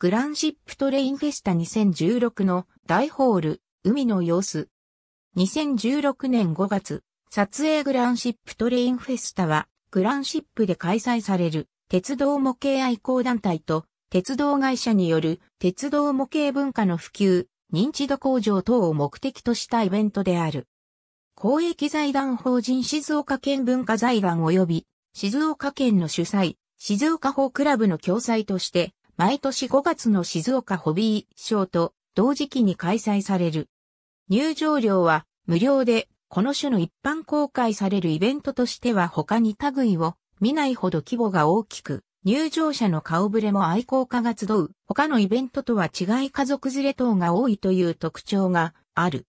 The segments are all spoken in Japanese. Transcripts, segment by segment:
グランシップトレインフェスタ2016の大ホール、海の様子。2016年5月、撮影グランシップトレインフェスタは、グランシップで開催される、鉄道模型愛好団体と、鉄道会社による、鉄道模型文化の普及、認知度向上等を目的としたイベントである。公益財団法人静岡県文化財団及び、静岡県の主催、静岡法クラブの共催として、毎年5月の静岡ホビーショーと同時期に開催される。入場料は無料で、この種の一般公開されるイベントとしては他に類を見ないほど規模が大きく、入場者の顔ぶれも愛好家が集う、他のイベントとは違い家族連れ等が多いという特徴がある。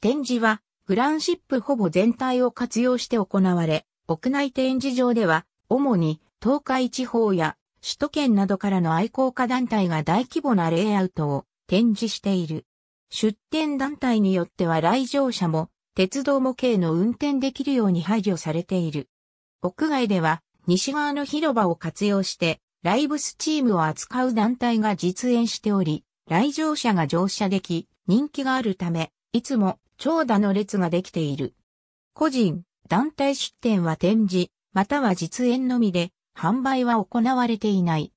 展示は、フランシップほぼ全体を活用して行われ、屋内展示場では、主に東海地方や首都圏などからの愛好家団体が大規模なレイアウトを展示している。出展団体によっては来場者も鉄道模型の運転できるように配慮されている。屋外では西側の広場を活用してライブスチームを扱う団体が実演しており、来場者が乗車でき人気があるため、いつも長蛇の列ができている。個人、団体出展は展示、または実演のみで販売は行われていない。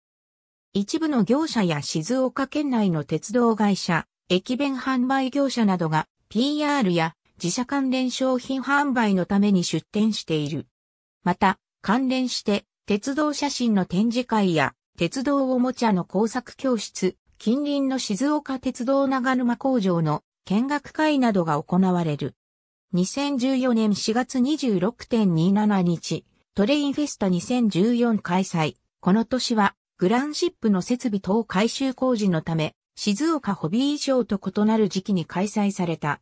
一部の業者や静岡県内の鉄道会社、駅弁販売業者などが PR や自社関連商品販売のために出展している。また、関連して鉄道写真の展示会や鉄道おもちゃの工作教室、近隣の静岡鉄道長沼工場の見学会などが行われる。2014年4月26.27日、トレインフェスタ2014開催。この年は、グランシップの設備等改修工事のため、静岡ホビー賞と異なる時期に開催された。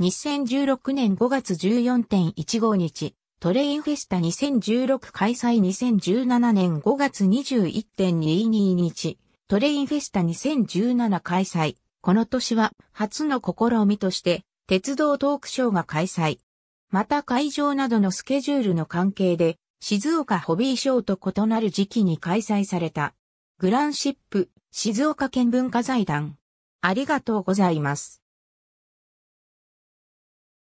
2016年5月14.15日、トレインフェスタ2016開催2017年5月21.22日、トレインフェスタ2017開催。この年は初の試みとして鉄道トークショーが開催。また会場などのスケジュールの関係で、静岡ホビーショーと異なる時期に開催された。グランシップ、静岡県文化財団。ありがとうございます。